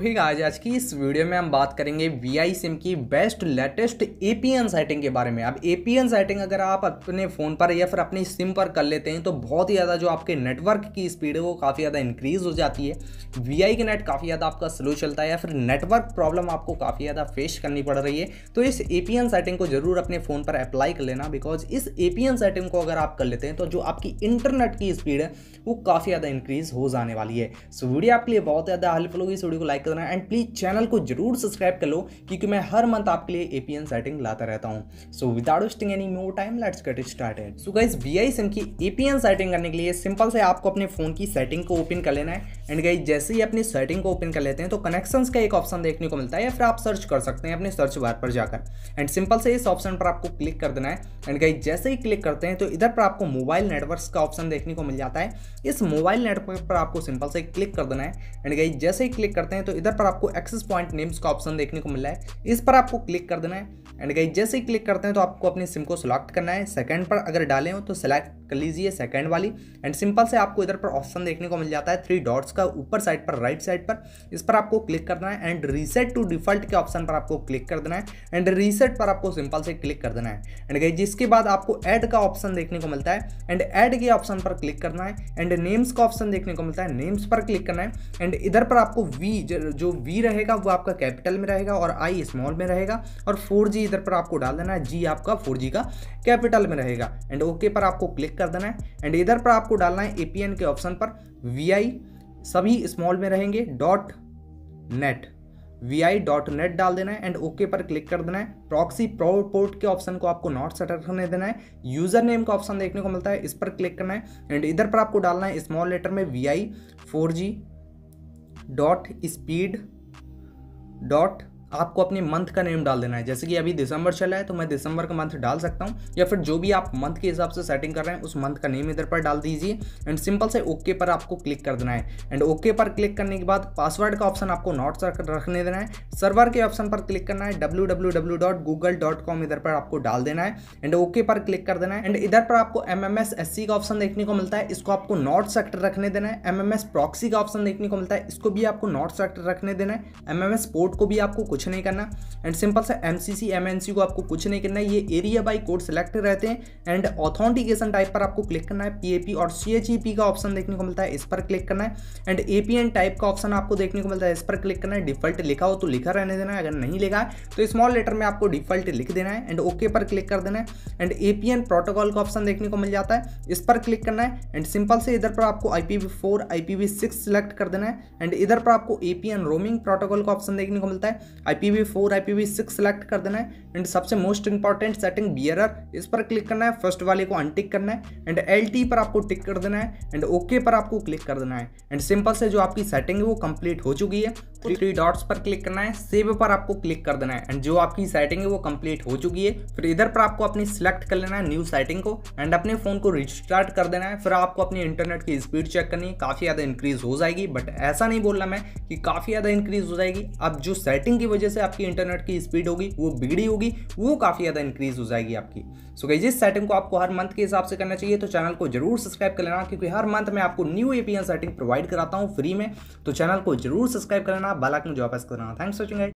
ठीक आज आज की इस वीडियो में हम बात करेंगे वी आई सिम की बेस्ट लेटेस्ट एन सेटिंग के बारे में अब एन सेटिंग अगर आप अपने फ़ोन पर या फिर अपनी सिम पर कर लेते हैं तो बहुत ही ज़्यादा जो आपके नेटवर्क की स्पीड है वो काफ़ी ज़्यादा इंक्रीज़ हो जाती है वी आई के नेट काफ़ी ज़्यादा आपका स्लो चलता है या फिर नेटवर्क प्रॉब्लम आपको काफ़ी ज़्यादा फेस करनी पड़ रही है तो इस एन सेटिंग को ज़रूर अपने फ़ोन पर अप्लाई कर लेना बिकॉज इस एन सेटिंग को अगर आप कर लेते हैं तो जो आपकी इंटरनेट की स्पीड है वो काफ़ी ज़्यादा इंक्रीज़ हो जाने वाली है सो वीडियो आपके लिए बहुत ज़्यादा हेल्पफुल होगी इस वीडियो को लाइक लाइक करना एंड प्लीज़ चैनल को जरूर सब्सक्राइब कर लो क्योंकि मैं हर मंथ आपके लिए एपीएन सेटिंग लाता रहता हूँ so without wasting any more time let's get started so guys V I SIM की एपीएन सेटिंग करने के लिए सिंपल से आपको अपने फ़ोन की सेटिंग को ओपन कर लेना है एंड गाइज जैसे ही अपनी सेटिंग को ओपन कर लेते हैं तो कनेक्शन का एक ऑप्शन देखने को मिलता है या फिर आप सर्च कर सकते हैं अपने सर्च बार पर जाकर एंड सिंपल से इस ऑप्शन पर आपको क्लिक कर देना है एंड गाइज जैसे ही क्लिक करते हैं तो इधर पर आपको मोबाइल नेटवर्क का ऑप्शन देखने को मिल जाता है इस मोबाइल नेटवर्क पर आपको सिंपल से क्लिक कर देना है एंड गाइज जैसे ही क्लिक करते हैं तो तो इधर पर आपको एक्सेस पॉइंट नेम्स का ऑप्शन देखने को मिला है इस पर आपको क्लिक कर देना है एंड गई जैसे ही क्लिक करते हैं तो आपको अपनी सिम को सिलेक्ट करना है सेकंड पर अगर डाले हो तो सिलेक्ट कर लीजिए सेकंड वाली एंड सिंपल से आपको इधर पर ऑप्शन देखने को मिल जाता है थ्री डॉट्स का ऊपर साइड पर राइट साइड पर इस पर आपको क्लिक करना है एंड रीसेट टू डिफॉल्ट के ऑप्शन पर आपको क्लिक कर देना है एंड रीसेट पर आपको सिंपल से क्लिक कर देना है एंड गई जिसके बाद आपको एड का ऑप्शन देखने को मिलता है एंड एड के ऑप्शन पर क्लिक करना है एंड नेम्स का ऑप्शन देखने को मिलता है नेम्स पर क्लिक करना है एंड इधर पर आपको वी जो वी रहेगा वो आपका कैपिटल में रहेगा और आई स्मॉल में रहेगा और फोर जी इधर पर आपको डाल देना है जी आपका फोर जी का कैपिटल में रहेगा एंड ओके पर आपको क्लिक कर देना है एंड इधर पर आपको डालना है ए के ऑप्शन पर वी आई सभी स्मॉल में रहेंगे dot net V I dot net डाल देना है एंड ओके पर क्लिक कर देना है प्रॉक्सी प्रोपोर्ट के ऑप्शन को आपको नॉट सेट करने देना है यूजर नेम का ऑप्शन देखने को मिलता है इस पर क्लिक करना है एंड इधर पर आपको डालना है स्मॉल लेटर में V I four G dot speed dot आपको अपने मंथ का नेम डाल देना है जैसे कि अभी दिसंबर चला है तो मैं दिसंबर का मंथ डाल सकता हूँ या फिर जो भी आप मंथ के हिसाब से सेटिंग कर रहे हैं उस मंथ का नेम इधर पर डाल दीजिए एंड सिंपल से ओके पर आपको क्लिक कर देना है एंड ओके पर क्लिक करने के बाद पासवर्ड का ऑप्शन आपको नॉट रखने देना है सर्वर के ऑप्शन पर क्लिक करना है डब्ल्यू इधर पर आपको डाल देना है एंड ओके पर क्लिक कर देना है एंड इधर पर आपको एम एम का ऑप्शन देखने को मिलता है इसको आपको नॉट सेक्टर रखने देना है एम प्रॉक्सी का ऑप्शन देखने को मिलता है इसको भी आपको नॉट सेक्टर रखने देना है एम पोर्ट को भी आपको कुछ कुछ नहीं करना एंड सिंपल सा एम सी को आपको कुछ नहीं करना है ये एरिया बाई कोड सेलेक्ट रहते हैं एंड ऑथेंटिकेशन टाइप पर आपको क्लिक करना है पी और सी e का ऑप्शन देखने को मिलता है इस पर क्लिक करना है एंड ए टाइप का ऑप्शन आपको देखने को मिलता है इस पर क्लिक करना है डिफॉल्ट लिखा हो तो लिखा रहने देना है अगर नहीं लिखा है तो स्मॉल लेटर में आपको डिफॉल्ट लिख देना है एंड ओके पर क्लिक कर देना है एंड ए प्रोटोकॉल का ऑप्शन देखने को मिल जाता है इस पर क्लिक करना है एंड सिंपल से इधर पर आपको I P V four I P कर देना है एंड इधर पर आपको ए पी रोमिंग प्रोटोकॉल का ऑप्शन देखने को मिलता है IPv4, IPv6 सेलेक्ट कर देना है एंड सबसे मोस्ट इंपॉर्टेंट सेटिंग बियर इस पर क्लिक करना है फर्स्ट वाले को अनटिक करना है एंड एल पर आपको टिक कर देना है एंड ओके okay पर आपको क्लिक कर देना है एंड सिंपल से जो आपकी सेटिंग है वो कंप्लीट हो चुकी है थ्री डॉट्स पर क्लिक करना है सेव पर आपको क्लिक कर देना है एंड जो आपकी सेटिंग है वो कंप्लीट हो चुकी है फिर इधर पर आपको अपनी सिलेक्ट कर लेना है न्यू सेटिंग को एंड अपने फ़ोन को रिस्टार्ट कर देना है फिर आपको अपनी इंटरनेट की स्पीड चेक करनी है काफ़ी ज़्यादा इंक्रीज़ हो जाएगी बट ऐसा नहीं बोल रहा मैं कि काफ़ी ज़्यादा इंक्रीज़ हो जाएगी अब जो सेटिंग की वजह से आपकी इंटरनेट की स्पीड होगी वो बिगड़ी होगी वो काफ़ी ज़्यादा इंक्रीज़ हो जाएगी आपकी सो गई जिस सेटिंग को आपको हर मंथ के हिसाब से करना चाहिए तो चैनल को जरूर सब्सक्राइब कर लेना क्योंकि हर मंथ मैं आपको न्यू एपीएन सेटिंग प्रोवाइड कराता हूँ फ्री में तो चैनल को जरूर सब्सक्राइब कर लेना बालाक में जॉब पास कर रहा हूँ थैंक्स वॉचिंग